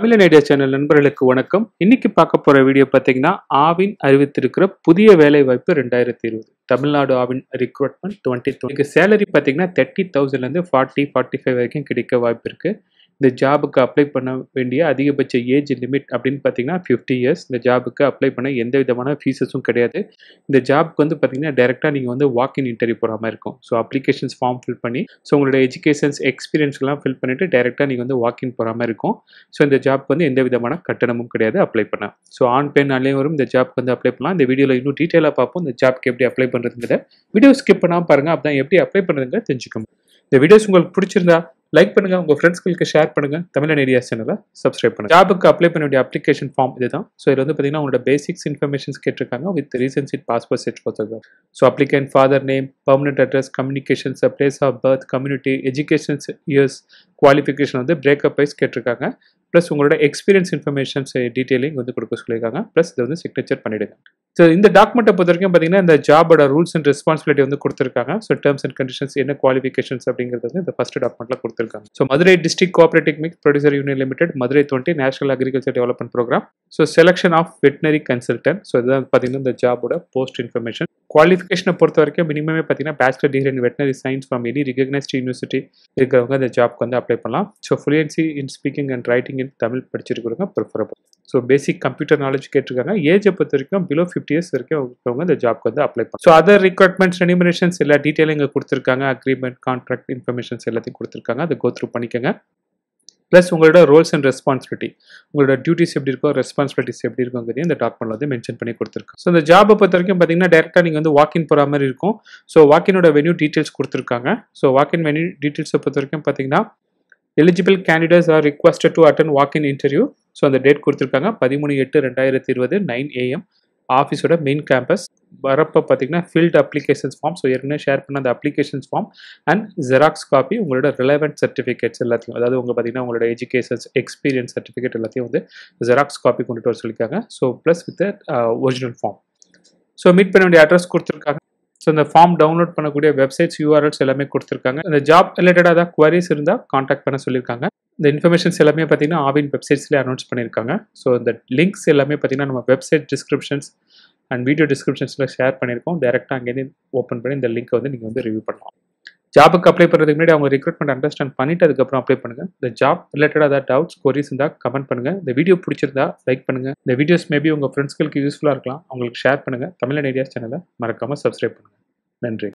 தமிழன் idea channel நண்பர்களுக்கு வணக்கம் இன்னைக்கு பார்க்க போற வீடியோ பார்த்தீங்கன்னா ஆவின் அறிவித்திருக்கிற புதிய வேலை வாய்ப்பு ரெண்டாயிரத்தி இருபது Tamil Nadu Aavin recruitment twenty salary பார்த்தீங்கன்னா தேர்ட்டி தௌசண்ட்லேருந்து ஃபார்ட்டி ஃபார்ட்டி ஃபைவ் வரைக்கும் கிடைக்க வாய்ப்பு இருக்குது இந்த ஜாபுக்கு அப்ளை பண்ண வேண்டிய அதிகபட்ச ஏஜ் லிமிட் அப்படின்னு பார்த்தீங்கன்னா ஃபிஃப்டி இயர்ஸ் இந்த ஜாபுக்கு அப்ளை பண்ண எந்த விதமான ஃபீஸஸும் கிடையாது இந்த ஜாப்க்கு வந்து பார்த்தீங்கன்னா டேரெக்டாக நீங்கள் வந்து வாக்கின் இன்டர்வியூ போகிற மாதிரி இருக்கும் ஸோ அப்ளிகேஷன்ஸ் ஃபார்ம் ஃபில் பண்ணி ஸோ உங்களோட எஜுகேஷன்ஸ் எக்ஸ்பீரியன்ஸ்லாம் ஃபில் பண்ணிவிட்டு டேரெக்டாக நீங்கள் வந்து வாக்கின் போகிற மாதிரி இருக்கும் ஸோ இந்த ஜாப்க்கு வந்து எந்த விதமான கட்டணமும் கிடையாது அப்ளை பண்ண ஸோ ஆன் பெண் அலையும் வரும் இந்த ஜாப்க்கு வந்து அப்ளை பண்ணலாம் இந்த வீடியோவில் இன்னும் டீட்டெயிலாக பார்ப்போம் இந்த ஜாப்க்கு எப்படி அப்ளை பண்ணுறதுங்கிறத வீடியோ ஸ்கிப் பண்ணாமல் பாருங்கள் அப்போ எப்படி அப்ளை பண்ணுறதுங்க தெரிஞ்சுக்கணும் இந்த வீடியோஸ் உங்களுக்கு பிடிச்சிருந்தா லைக் பண்ணுங்க உங்க ஃப்ரெண்ட்ஸ்களுக்கு ஷேர் பண்ணுங்க தமிழன் ஏரியா சேனலை சப்ஸ்கிரைப் பண்ணுங்க ஜாபுக்கு அப்ளை பண்ண வேண்டிய அப்ளிகேஷன் ஃபார்ம் இதுதான் ஸோ இதில் வந்து பார்த்தீங்கன்னா உங்களோட பேசிக்ஸ் இன்ஃபர்மேஷன்ஸ் கேட்டிருக்காங்க with reasons it passport set photograph so applicant father name permanent address communications place of birth community educations years qualification வந்து பிரேக்கப் வைஸ் கேட்டிருக்காங்க ப்ளஸ் உங்களோட எக்ஸ்பீரியன்ஸ் இன்ஃபர்மேஷன்ஸ் டீட்டெயிலிங் வந்து கொடுக்க சொல்லியிருக்காங்க ப்ளஸ் இதை வந்து சிக்னேச்சர் பண்ணிவிடுங்க ஸோ இந்த டாக்குமெண்ட்டை பொறுத்த வரைக்கும் பார்த்தீங்கன்னா இந்த ஜாபோட ரூல்ஸ் அண்ட் ரெஸ்பான்சிபிலிட்டி வந்து கொடுத்துருக்காங்க ஸோ டேர்ம்ஸ் அண்ட் கண்டிஷன்ஸ் என்ன குவாலிஃபிகேஷன்ஸ் அப்படிங்கிறது வந்து இந்த ஃபஸ்ட் டாக்குமெண்ட்டில் கொடுத்து welcome. So Madurai District Cooperative Milk Producer Union Limited, Madurai 20 National Agriculture Development Program. So selection of veterinary consultant. So இதுதான் பார்த்தீங்கன்னா இந்த ஜாபோட போஸ்ட் இன்ஃபர்மேஷன் குவாலிஃபிகேஷனை பொறுத்த வரைக்கும் மினிமமே பார்த்தீங்கன்னா bachelor degree in veterinary science from any recognised university இருக்கிறவங்க அந்த ஜாப்க்கு வந்து அப்ளை பண்ணலாம் so fluency in speaking and writing in Tamil படிச்சிருக்கிறவங்க preferable so basic computer knowledge கேட்டிருக்காங்க ஏஜை பொறுத்த வரைக்கும் பிலோ ஃபிஃப்டி இயர்ஸ் வரைக்கும் அவங்க இந்த ஜாப்க்கு வந்து அப்ளை பண்ணும் ஸோ அதர் ரெக்யர்மெண்ட்ஸ் ரெனிமினேஷன்ஸ் எல்லா டீட்டெயிலும் இங்கே கொடுத்துருக்காங்க அக்ரிமெண்ட் கான்ட்ராக்ட் இன்ஃபர்மேஷன்ஸ் எல்லாத்தையும் கொடுத்துருக்காங்க அதை கோ த்ரூ பண்ணிக்கோங்க ப்ளஸ் உங்களோட ரோல்ஸ் அண்ட் ரெஸ்பான்சிபிலிட்டி உங்களோட டியூட்டிஸ் எப்படி இருக்கோ ரெஸ்பான்சிபிலிட்டிஸ் எப்படி இருக்குங்கிறதையும் இந்த டாக்குமெண்ட்ல வந்து மென்ஷன் பண்ணி கொடுத்துருக்கோம் ஸோ இந்த ஜாப் பொறுத்த வரைக்கும் பார்த்தீங்கன்னா டேரெக்டாக நீங்கள் வந்து வாக்கின் போகிற மாதிரி இருக்கும் ஸோ வாக்கினோட வென்யூ டீட்டெயில்ஸ் கொடுத்துருக்காங்க ஸோ வாக்கின் வென்யூ டீட்டெயில்ஸை பொறுத்த வரைக்கும் பார்த்தீங்கன்னா eligible candidates are requested to attend walk in interview so அந்த டேட் கொடுத்துருக்காங்க பதிமூணு எட்டு ரெண்டாயிரத்தி இருபது நைன் ஏஎம் ஆஃபீஸோட மெயின் கேம்பஸ் வரப்போ பார்த்தீங்கன்னா ஃபீல்டு அப்ளிகேஷன்ஸ் ஃபார்ம் ஸோ ஏற்கனவே ஷேர் பண்ண அந்த applications form and xerox copy உங்களோட ரிலவெண்ட் சர்டிஃபிகேட்ஸ் எல்லாத்தையும் அதாவது உங்கள் பார்த்தீங்கன்னா உங்களோட எஜுகேஷன்ஸ் எக்ஸ்பீரியன்ஸ் சர்டிஃபிகேட் எல்லாத்தையும் வந்து ஜெராக்ஸ் காப்பி கொண்டுட்டு வர சொல்லியிருக்காங்க so plus with original form so meet பண்ண வேண்டிய அட்ரஸ் கொடுத்துருக்காங்க ஸோ இந்த ஃபார்ம் டவுன்லோட் பண்ணக்கூடிய வெப்சைட்ஸ் யூஆர்எல்ஸ் எல்லாமே கொடுத்துருக்காங்க இந்த ஜாப் ரிலேட்டடாக ஏதாவது குவரிஸ் இருந்தால் காண்டாக்ட் பண்ண சொல்லியிருக்காங்க இந்த இன்ஃபர்மேஷன்ஸ் எல்லாமே பார்த்தீங்கன்னா ஆவின் வெப்சைட்ஸ்லேயே அனௌன்ஸ் பண்ணியிருக்காங்க ஸோ இந்த லிங்க்ஸ் எல்லாமே பார்த்தீங்கன்னா நம்ம வெப்சைட் டிஸ்கிரிப்ஷன்ஸ் அண்ட் வீடியோ டிஸ்கிரிப்ஷன்ஸில் ஷேர் பண்ணியிருக்கோம் டேரெக்டாக அங்கேருந்து ஓப்பன் பண்ணி இந்த லிங்க்கை வந்து நீங்கள் வந்து ரிவ்யூ பண்ணலாம் ஜாபுக்கு அப்ளை பண்ணுறதுக்கு முன்னாடி அவங்க ரெக்ரூட்மெண்ட் அண்டர்ஸ்டாண்ட் பண்ணிட்டு அதுக்கப்புறம் அப்ளை பண்ணுங்கள் இந்த ஜாப் ரிலேட்டடாக ஏதாவது டவுட்ஸ் கொரிஸ் இருந்தால் கமெண்ட் பண்ணுங்கள் இந்த வீடியோ பிடிச்சிருந்தா லைக் பண்ணுங்கள் இந்த வீடியோஸ் மேபி உங்கள் ஃப்ரெண்ட்ஸ்களுக்கு யூஸ்ஃபுல்லாக இருக்கலாம் அவங்களுக்கு ஷேர் பண்ணுங்கள் தமிழ் ஐடியாஸ் சேனலை மறக்காமல் சப்ஸ்கிரைப் பண்ணுங்கள் நன்றி